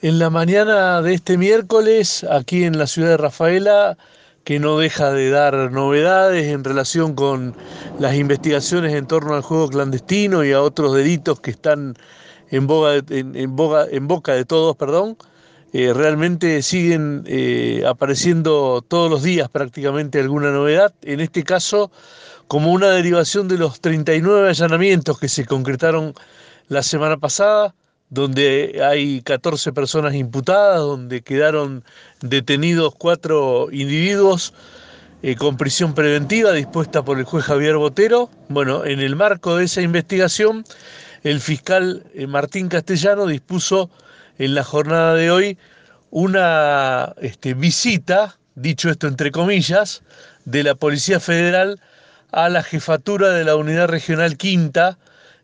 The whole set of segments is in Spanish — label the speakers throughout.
Speaker 1: En la mañana de este miércoles, aquí en la ciudad de Rafaela, que no deja de dar novedades en relación con las investigaciones en torno al juego clandestino y a otros delitos que están en, en boca de todos, perdón, eh, realmente siguen eh, apareciendo todos los días prácticamente alguna novedad, en este caso como una derivación de los 39 allanamientos que se concretaron la semana pasada, donde hay 14 personas imputadas, donde quedaron detenidos cuatro individuos eh, con prisión preventiva dispuesta por el juez Javier Botero. Bueno, en el marco de esa investigación, el fiscal Martín Castellano dispuso en la jornada de hoy una este, visita, dicho esto entre comillas, de la Policía Federal a la jefatura de la Unidad Regional Quinta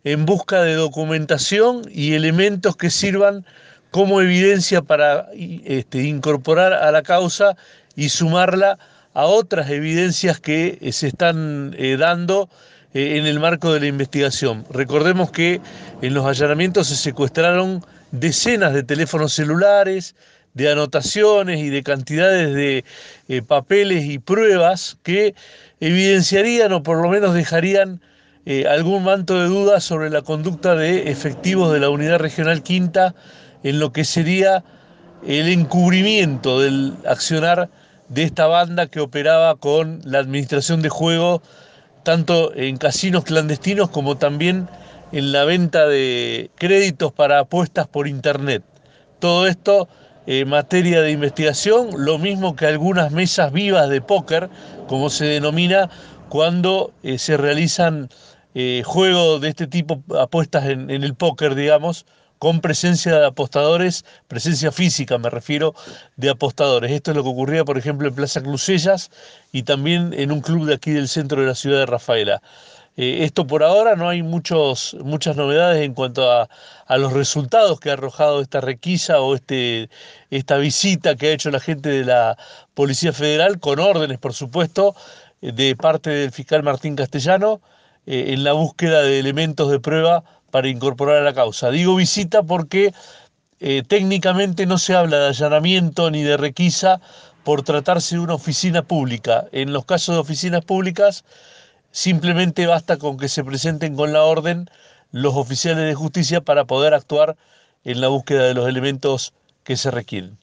Speaker 1: en busca de documentación y elementos que sirvan como evidencia para este, incorporar a la causa y sumarla a otras evidencias que eh, se están eh, dando eh, en el marco de la investigación. Recordemos que en los allanamientos se secuestraron decenas de teléfonos celulares, de anotaciones y de cantidades de eh, papeles y pruebas que evidenciarían o por lo menos dejarían eh, algún manto de duda sobre la conducta de efectivos de la Unidad Regional Quinta en lo que sería el encubrimiento del accionar de esta banda que operaba con la Administración de Juego tanto en casinos clandestinos como también en la venta de créditos para apuestas por Internet. Todo esto en materia de investigación, lo mismo que algunas mesas vivas de póker, como se denomina cuando eh, se realizan eh, juegos de este tipo, apuestas en el póker, digamos, con presencia de apostadores, presencia física me refiero, de apostadores. Esto es lo que ocurría, por ejemplo, en Plaza Clusellas y también en un club de aquí del centro de la ciudad de Rafaela. Eh, esto por ahora no hay muchos, muchas novedades en cuanto a, a, los resultados que ha arrojado esta requisa o este, esta visita que ha hecho la gente de la Policía Federal, con órdenes, por supuesto, eh, de parte del fiscal Martín Castellano. Eh, en la búsqueda de elementos de prueba para incorporar a la causa. Digo visita porque eh, técnicamente no se habla de allanamiento ni de requisa por tratarse de una oficina pública. En los casos de oficinas públicas, simplemente basta con que se presenten con la orden los oficiales de justicia para poder actuar en la búsqueda de los elementos que se requieren.